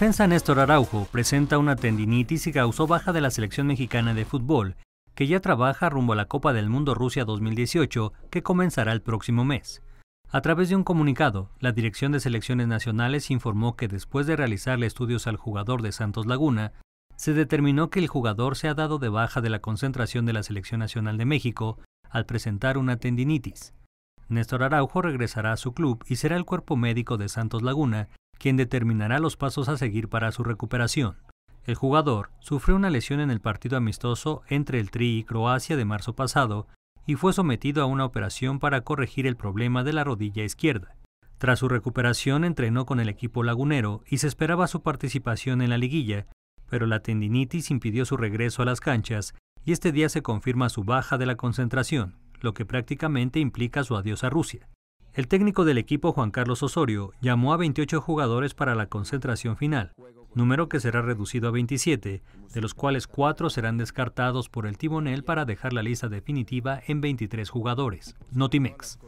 defensa Néstor Araujo presenta una tendinitis y causó baja de la selección mexicana de fútbol, que ya trabaja rumbo a la Copa del Mundo Rusia 2018, que comenzará el próximo mes. A través de un comunicado, la Dirección de Selecciones Nacionales informó que después de realizarle estudios al jugador de Santos Laguna, se determinó que el jugador se ha dado de baja de la concentración de la Selección Nacional de México al presentar una tendinitis. Néstor Araujo regresará a su club y será el cuerpo médico de Santos Laguna quien determinará los pasos a seguir para su recuperación. El jugador sufrió una lesión en el partido amistoso entre el Tri y Croacia de marzo pasado y fue sometido a una operación para corregir el problema de la rodilla izquierda. Tras su recuperación entrenó con el equipo lagunero y se esperaba su participación en la liguilla, pero la tendinitis impidió su regreso a las canchas y este día se confirma su baja de la concentración, lo que prácticamente implica su adiós a Rusia. El técnico del equipo Juan Carlos Osorio llamó a 28 jugadores para la concentración final, número que será reducido a 27, de los cuales 4 serán descartados por el timonel para dejar la lista definitiva en 23 jugadores. Notimex.